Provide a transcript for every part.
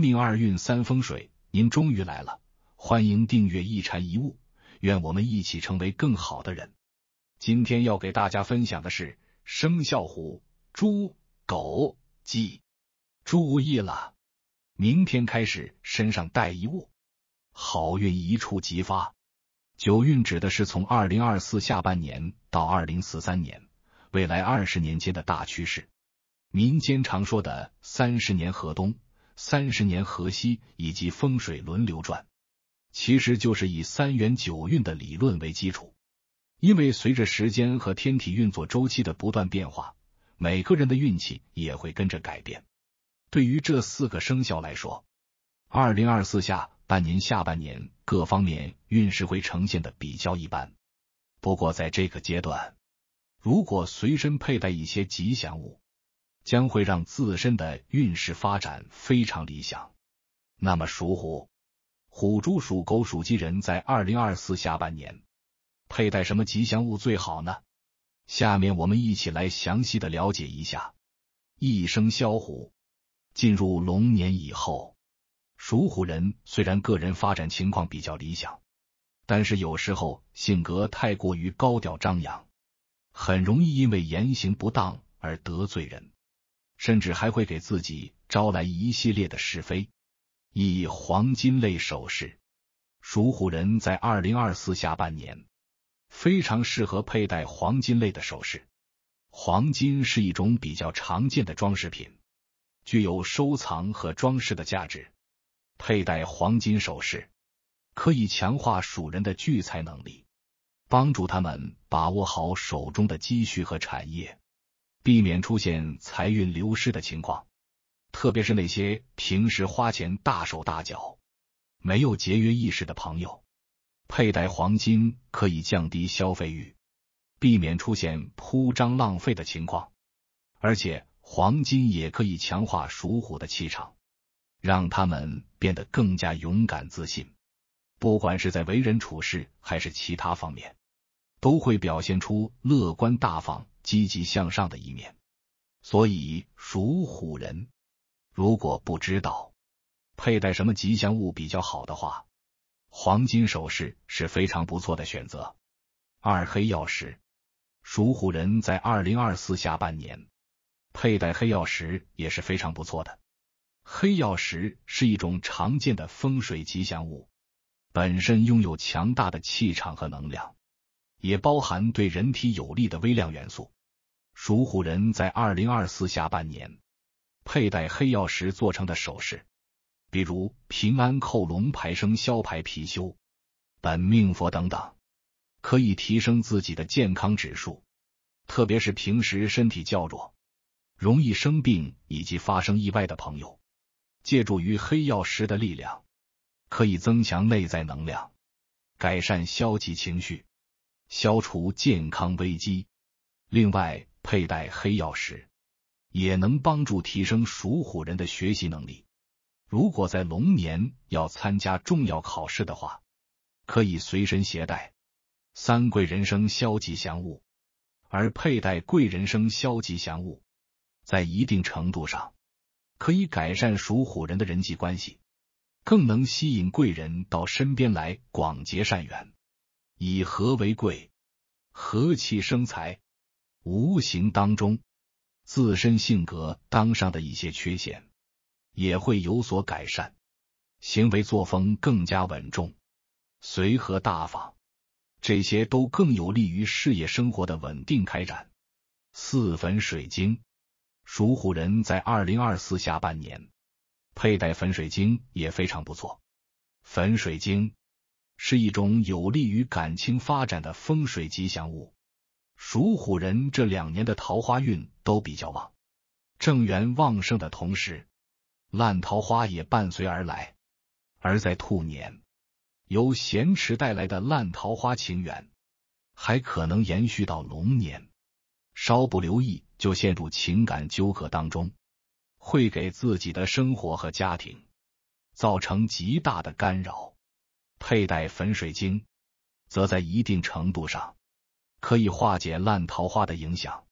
命二运三风水，您终于来了，欢迎订阅一禅一物，愿我们一起成为更好的人。今天要给大家分享的是生肖虎、猪、狗、鸡。注意了，明天开始身上带一物，好运一触即发。九运指的是从二零二四下半年到二零四三年，未来二十年间的大趋势。民间常说的三十年河东。三十年河西以及风水轮流转，其实就是以三元九运的理论为基础。因为随着时间和天体运作周期的不断变化，每个人的运气也会跟着改变。对于这四个生肖来说，二零二四下半年下半年各方面运势会呈现的比较一般。不过在这个阶段，如果随身佩戴一些吉祥物。将会让自身的运势发展非常理想。那么属虎、虎猪、属狗、属鸡人在二零二四下半年佩戴什么吉祥物最好呢？下面我们一起来详细的了解一下。一生肖虎进入龙年以后，属虎人虽然个人发展情况比较理想，但是有时候性格太过于高调张扬，很容易因为言行不当而得罪人。甚至还会给自己招来一系列的是非。以黄金类首饰，属虎人在二零二四下半年非常适合佩戴黄金类的首饰。黄金是一种比较常见的装饰品，具有收藏和装饰的价值。佩戴黄金首饰可以强化属人的聚财能力，帮助他们把握好手中的积蓄和产业。避免出现财运流失的情况，特别是那些平时花钱大手大脚、没有节约意识的朋友，佩戴黄金可以降低消费欲，避免出现铺张浪费的情况。而且，黄金也可以强化属虎的气场，让他们变得更加勇敢自信。不管是在为人处事还是其他方面，都会表现出乐观大方。积极向上的一面，所以属虎人如果不知道佩戴什么吉祥物比较好的话，黄金首饰是非常不错的选择。二黑曜石，属虎人在二零二四下半年佩戴黑曜石也是非常不错的。黑曜石是一种常见的风水吉祥物，本身拥有强大的气场和能量。也包含对人体有利的微量元素。属虎人在二零二四下半年佩戴黑曜石做成的首饰，比如平安扣、龙牌、生肖牌、貔貅、本命佛等等，可以提升自己的健康指数。特别是平时身体较弱、容易生病以及发生意外的朋友，借助于黑曜石的力量，可以增强内在能量，改善消极情绪。消除健康危机，另外佩戴黑曜石也能帮助提升属虎人的学习能力。如果在龙年要参加重要考试的话，可以随身携带三贵人生肖吉祥物，而佩戴贵人生肖吉祥物，在一定程度上可以改善属虎人的人际关系，更能吸引贵人到身边来广结善缘。以和为贵，和气生财。无形当中，自身性格当上的一些缺陷也会有所改善，行为作风更加稳重、随和、大方，这些都更有利于事业生活的稳定开展。四粉水晶，属虎人在二零二四下半年佩戴粉水晶也非常不错。粉水晶。是一种有利于感情发展的风水吉祥物。属虎人这两年的桃花运都比较旺，正缘旺盛的同时，烂桃花也伴随而来。而在兔年由闲池带来的烂桃花情缘，还可能延续到龙年，稍不留意就陷入情感纠葛当中，会给自己的生活和家庭造成极大的干扰。佩戴粉水晶，则在一定程度上可以化解烂桃花的影响，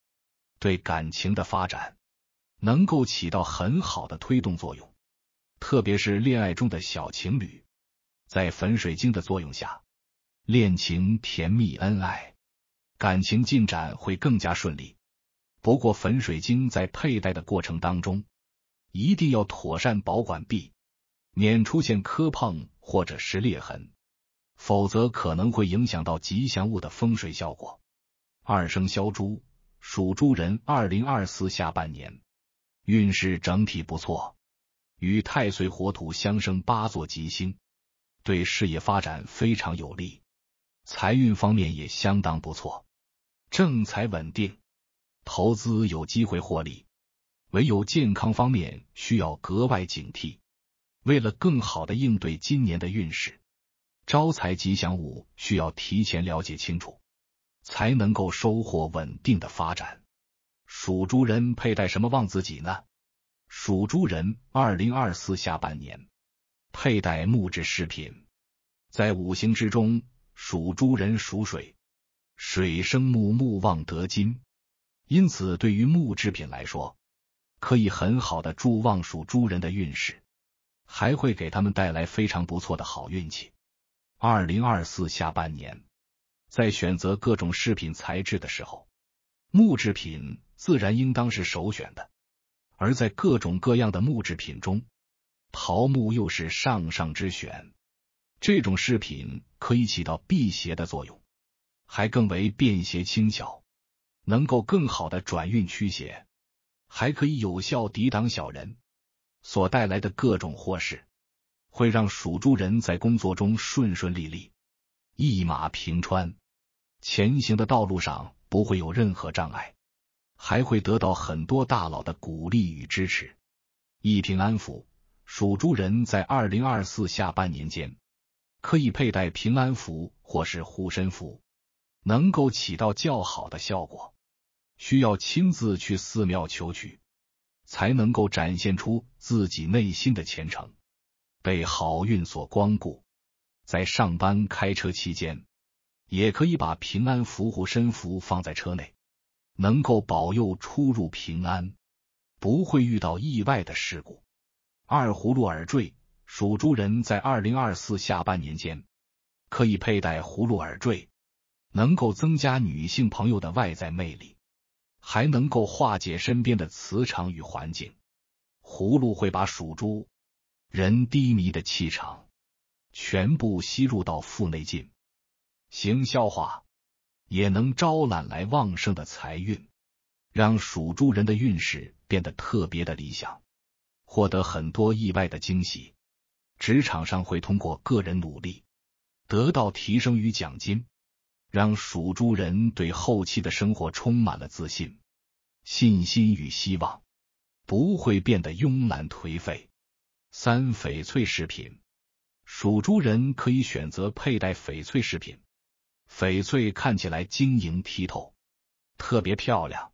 对感情的发展能够起到很好的推动作用。特别是恋爱中的小情侣，在粉水晶的作用下，恋情甜蜜恩爱，感情进展会更加顺利。不过，粉水晶在佩戴的过程当中，一定要妥善保管。B。免出现磕碰或者是裂痕，否则可能会影响到吉祥物的风水效果。二生肖猪属猪人，二零二四下半年运势整体不错，与太岁火土相生八座吉星，对事业发展非常有利，财运方面也相当不错，正财稳定，投资有机会获利。唯有健康方面需要格外警惕。为了更好的应对今年的运势，招财吉祥物需要提前了解清楚，才能够收获稳定的发展。属猪人佩戴什么旺自己呢？属猪人二零二四下半年佩戴木质饰品。在五行之中，属猪人属水，水生木，木旺得金，因此对于木制品来说，可以很好的助旺属猪人的运势。还会给他们带来非常不错的好运气。二零二四下半年，在选择各种饰品材质的时候，木制品自然应当是首选的。而在各种各样的木制品中，桃木又是上上之选。这种饰品可以起到辟邪的作用，还更为便携轻巧，能够更好的转运驱邪，还可以有效抵挡小人。所带来的各种祸事，会让属猪人在工作中顺顺利利，一马平川，前行的道路上不会有任何障碍，还会得到很多大佬的鼓励与支持。一平安符，属猪人在二零二四下半年间可以佩戴平安符或是护身符，能够起到较好的效果。需要亲自去寺庙求取。才能够展现出自己内心的虔诚，被好运所光顾。在上班开车期间，也可以把平安符、护身符放在车内，能够保佑出入平安，不会遇到意外的事故。二葫芦耳坠，属猪人在二零二四下半年间可以佩戴葫芦耳坠，能够增加女性朋友的外在魅力。还能够化解身边的磁场与环境，葫芦会把属猪人低迷的气场全部吸入到腹内，进行消化，也能招揽来旺盛的财运，让属猪人的运势变得特别的理想，获得很多意外的惊喜。职场上会通过个人努力得到提升与奖金。让属猪人对后期的生活充满了自信、信心与希望，不会变得慵懒颓废。三、翡翠饰品，属猪人可以选择佩戴翡翠饰品，翡翠看起来晶莹剔透，特别漂亮，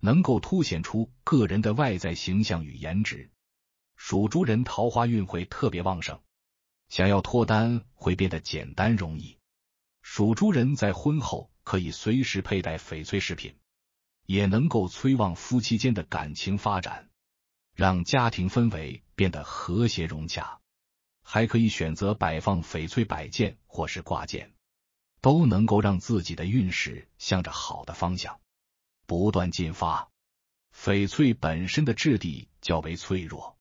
能够凸显出个人的外在形象与颜值。属猪人桃花运会特别旺盛，想要脱单会变得简单容易。属猪人在婚后可以随时佩戴翡翠饰品，也能够催旺夫妻间的感情发展，让家庭氛围变得和谐融洽。还可以选择摆放翡翠摆件或是挂件，都能够让自己的运势向着好的方向不断进发。翡翠本身的质地较为脆弱，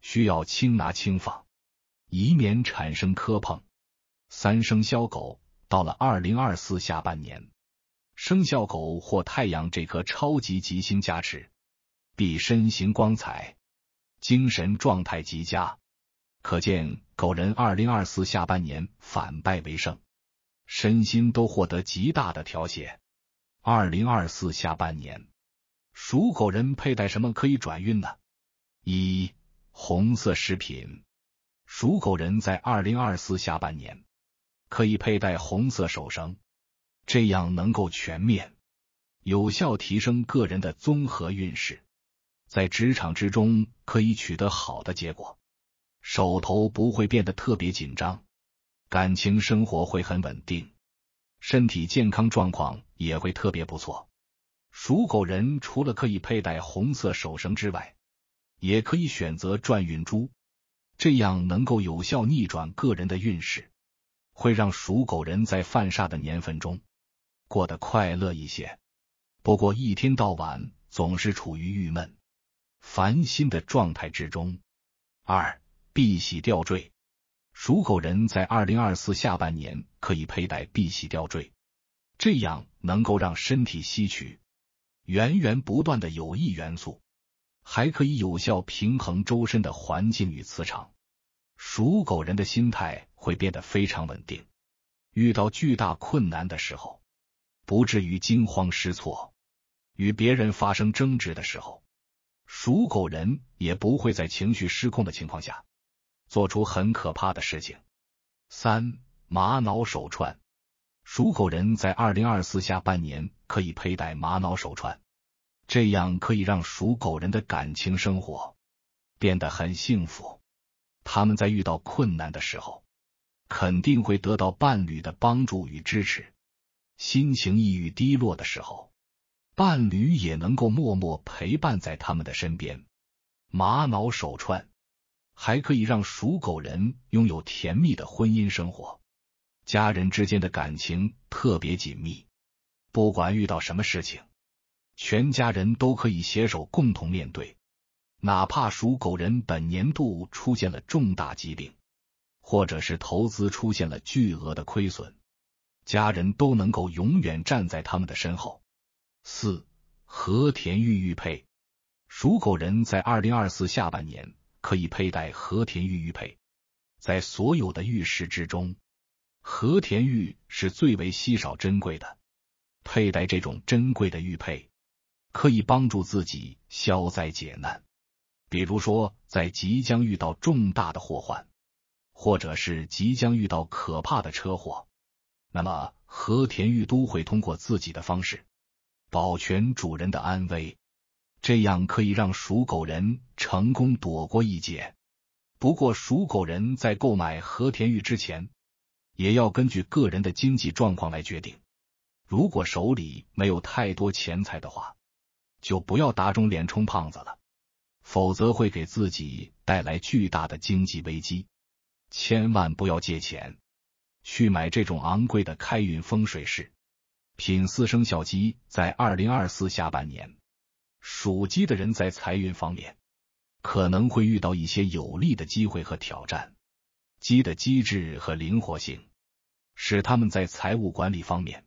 需要轻拿轻放，以免产生磕碰。三生肖狗。到了二零二四下半年，生肖狗或太阳这颗超级吉星加持，必身形光彩，精神状态极佳。可见狗人二零二四下半年反败为胜，身心都获得极大的调节。二零二四下半年，属狗人佩戴什么可以转运呢？一红色饰品。属狗人在二零二四下半年。可以佩戴红色手绳，这样能够全面、有效提升个人的综合运势，在职场之中可以取得好的结果，手头不会变得特别紧张，感情生活会很稳定，身体健康状况也会特别不错。属狗人除了可以佩戴红色手绳之外，也可以选择转运珠，这样能够有效逆转个人的运势。会让属狗人在犯煞的年份中过得快乐一些，不过一天到晚总是处于郁闷、烦心的状态之中。二，碧玺吊坠，属狗人在二零二四下半年可以佩戴碧玺吊坠，这样能够让身体吸取源源不断的有益元素，还可以有效平衡周身的环境与磁场。属狗人的心态。会变得非常稳定，遇到巨大困难的时候，不至于惊慌失措；与别人发生争执的时候，属狗人也不会在情绪失控的情况下做出很可怕的事情。三、玛瑙手串，属狗人在二零二四下半年可以佩戴玛瑙手串，这样可以让属狗人的感情生活变得很幸福。他们在遇到困难的时候。肯定会得到伴侣的帮助与支持，心情抑郁低落的时候，伴侣也能够默默陪伴在他们的身边。玛瑙手串还可以让属狗人拥有甜蜜的婚姻生活，家人之间的感情特别紧密。不管遇到什么事情，全家人都可以携手共同面对，哪怕属狗人本年度出现了重大疾病。或者是投资出现了巨额的亏损，家人都能够永远站在他们的身后。四和田玉玉佩，属狗人在二零二四下半年可以佩戴和田玉玉佩。在所有的玉石之中，和田玉是最为稀少珍贵的。佩戴这种珍贵的玉佩，可以帮助自己消灾解难。比如说，在即将遇到重大的祸患。或者是即将遇到可怕的车祸，那么和田玉都会通过自己的方式保全主人的安危，这样可以让属狗人成功躲过一劫。不过，属狗人在购买和田玉之前，也要根据个人的经济状况来决定。如果手里没有太多钱财的话，就不要打肿脸充胖子了，否则会给自己带来巨大的经济危机。千万不要借钱去买这种昂贵的开运风水师，品四生肖鸡在二零二四下半年，属鸡的人在财运方面可能会遇到一些有利的机会和挑战。鸡的机智和灵活性使他们在财务管理方面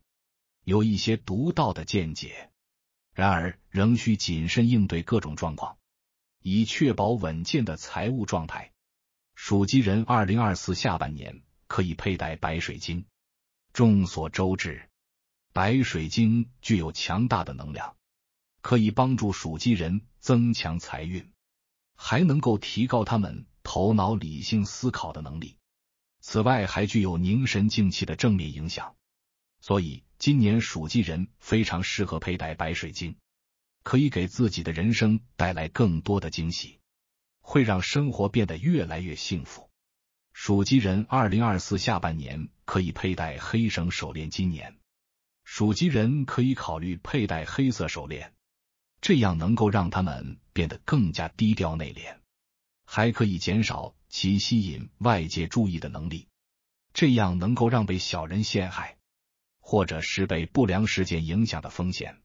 有一些独到的见解，然而仍需谨慎应对各种状况，以确保稳健的财务状态。属鸡人二零二四下半年可以佩戴白水晶。众所周知，白水晶具有强大的能量，可以帮助属鸡人增强财运，还能够提高他们头脑理性思考的能力。此外，还具有凝神静气的正面影响。所以，今年属鸡人非常适合佩戴白水晶，可以给自己的人生带来更多的惊喜。会让生活变得越来越幸福。属鸡人二零二四下半年可以佩戴黑绳手链。今年属鸡人可以考虑佩戴黑色手链，这样能够让他们变得更加低调内敛，还可以减少其吸引外界注意的能力。这样能够让被小人陷害或者是被不良事件影响的风险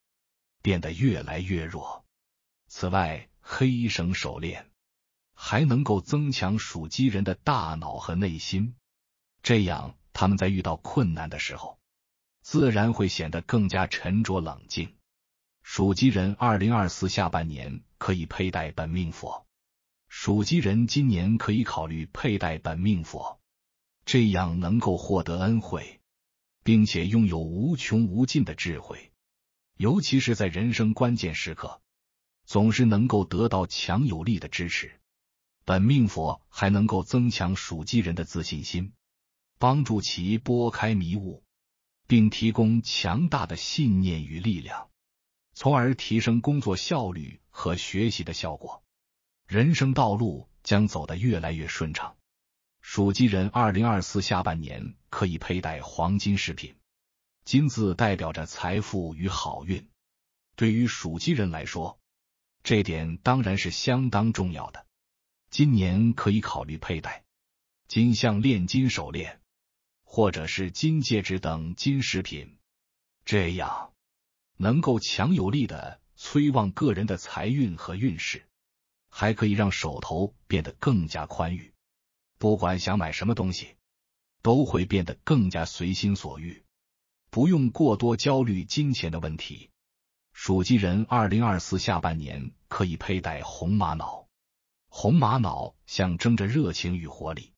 变得越来越弱。此外，黑绳手链。还能够增强属鸡人的大脑和内心，这样他们在遇到困难的时候，自然会显得更加沉着冷静。属鸡人二零二四下半年可以佩戴本命佛，属鸡人今年可以考虑佩戴本命佛，这样能够获得恩惠，并且拥有无穷无尽的智慧，尤其是在人生关键时刻，总是能够得到强有力的支持。本命佛还能够增强属鸡人的自信心，帮助其拨开迷雾，并提供强大的信念与力量，从而提升工作效率和学习的效果。人生道路将走得越来越顺畅。属鸡人二零二四下半年可以佩戴黄金饰品，金字代表着财富与好运，对于属鸡人来说，这点当然是相当重要的。今年可以考虑佩戴金项链、金手链，或者是金戒指等金饰品，这样能够强有力的催旺个人的财运和运势，还可以让手头变得更加宽裕。不管想买什么东西，都会变得更加随心所欲，不用过多焦虑金钱的问题。属鸡人二零二四下半年可以佩戴红玛瑙。红玛瑙象征着热情与活力，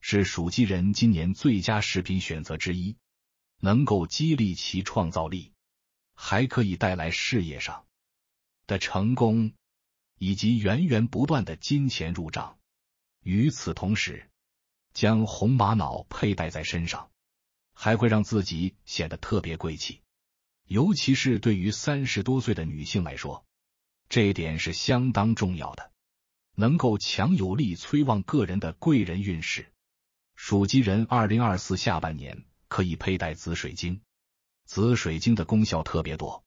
是属鸡人今年最佳食品选择之一，能够激励其创造力，还可以带来事业上的成功以及源源不断的金钱入账。与此同时，将红玛瑙佩戴在身上，还会让自己显得特别贵气，尤其是对于三十多岁的女性来说，这一点是相当重要的。能够强有力催旺个人的贵人运势。属鸡人二零二四下半年可以佩戴紫水晶，紫水晶的功效特别多，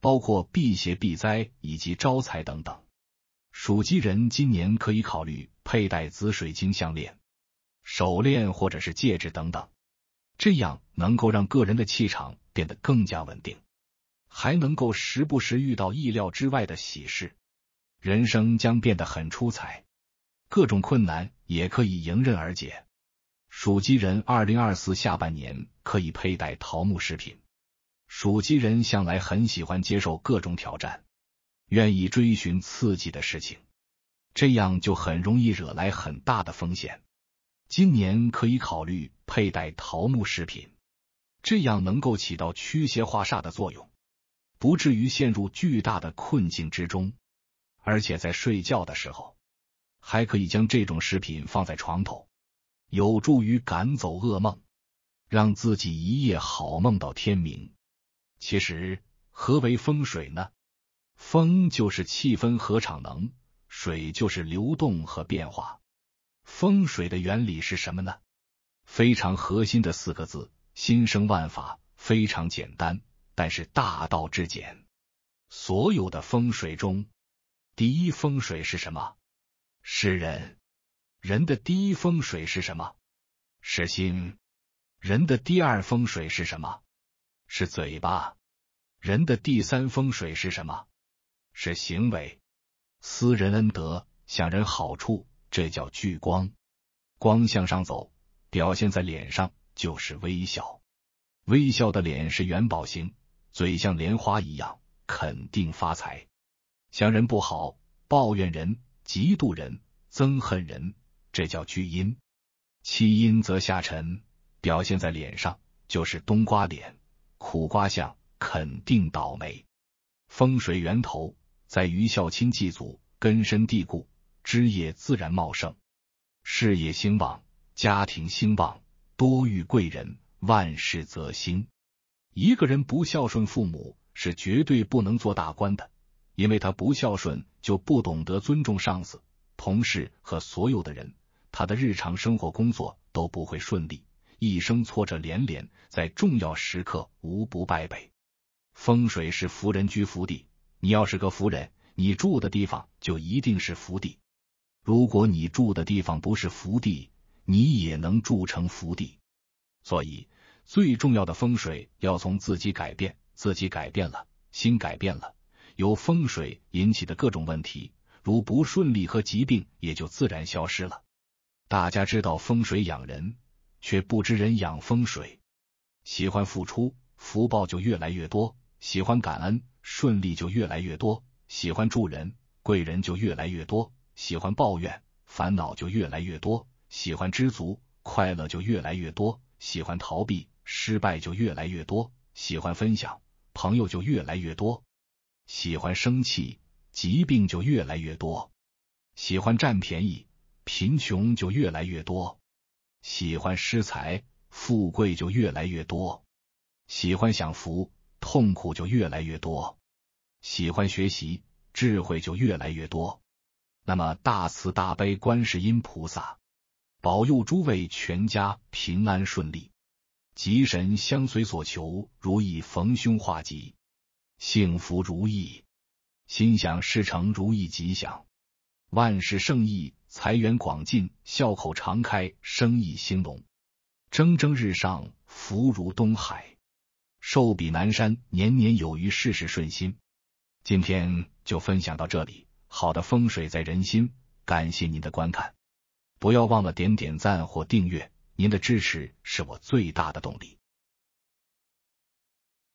包括辟邪、避灾以及招财等等。属鸡人今年可以考虑佩戴紫水晶项链、手链或者是戒指等等，这样能够让个人的气场变得更加稳定，还能够时不时遇到意料之外的喜事。人生将变得很出彩，各种困难也可以迎刃而解。属鸡人二零二四下半年可以佩戴桃木饰品。属鸡人向来很喜欢接受各种挑战，愿意追寻刺激的事情，这样就很容易惹来很大的风险。今年可以考虑佩戴桃木饰品，这样能够起到驱邪化煞的作用，不至于陷入巨大的困境之中。而且在睡觉的时候，还可以将这种食品放在床头，有助于赶走噩梦，让自己一夜好梦到天明。其实，何为风水呢？风就是气氛和场能，水就是流动和变化。风水的原理是什么呢？非常核心的四个字：心生万法。非常简单，但是大道至简。所有的风水中。第一风水是什么？是人。人的第一风水是什么？是心。人的第二风水是什么？是嘴巴。人的第三风水是什么？是行为。私人恩德，想人好处，这叫聚光。光向上走，表现在脸上就是微笑。微笑的脸是元宝形，嘴像莲花一样，肯定发财。想人不好，抱怨人，嫉妒人，憎恨人，这叫巨阴。七阴则下沉，表现在脸上就是冬瓜脸、苦瓜相，肯定倒霉。风水源头在于孝亲祭祖，根深蒂固，枝叶自然茂盛，事业兴旺，家庭兴旺，多遇贵人，万事则兴。一个人不孝顺父母，是绝对不能做大官的。因为他不孝顺，就不懂得尊重上司、同事和所有的人，他的日常生活、工作都不会顺利，一生挫折连连，在重要时刻无不败北。风水是福人居福地，你要是个福人，你住的地方就一定是福地；如果你住的地方不是福地，你也能住成福地。所以，最重要的风水要从自己改变，自己改变了，心改变了。由风水引起的各种问题，如不顺利和疾病，也就自然消失了。大家知道风水养人，却不知人养风水。喜欢付出，福报就越来越多；喜欢感恩，顺利就越来越多；喜欢助人，贵人就越来越多；喜欢抱怨，烦恼就越来越多；喜欢知足，快乐就越来越多；喜欢逃避，失败就越来越多；喜欢分享，朋友就越来越多。喜欢生气，疾病就越来越多；喜欢占便宜，贫穷就越来越多；喜欢失财，富贵就越来越多；喜欢享福，痛苦就越来越多；喜欢学习，智慧就越来越多。那么大慈大悲观世音菩萨保佑诸位全家平安顺利，吉神相随，所求如意，逢凶化吉。幸福如意，心想事成，如意吉祥，万事胜意，财源广进，笑口常开，生意兴隆，蒸蒸日上，福如东海，寿比南山，年年有余，事事顺心。今天就分享到这里。好的风水在人心，感谢您的观看，不要忘了点点赞或订阅，您的支持是我最大的动力。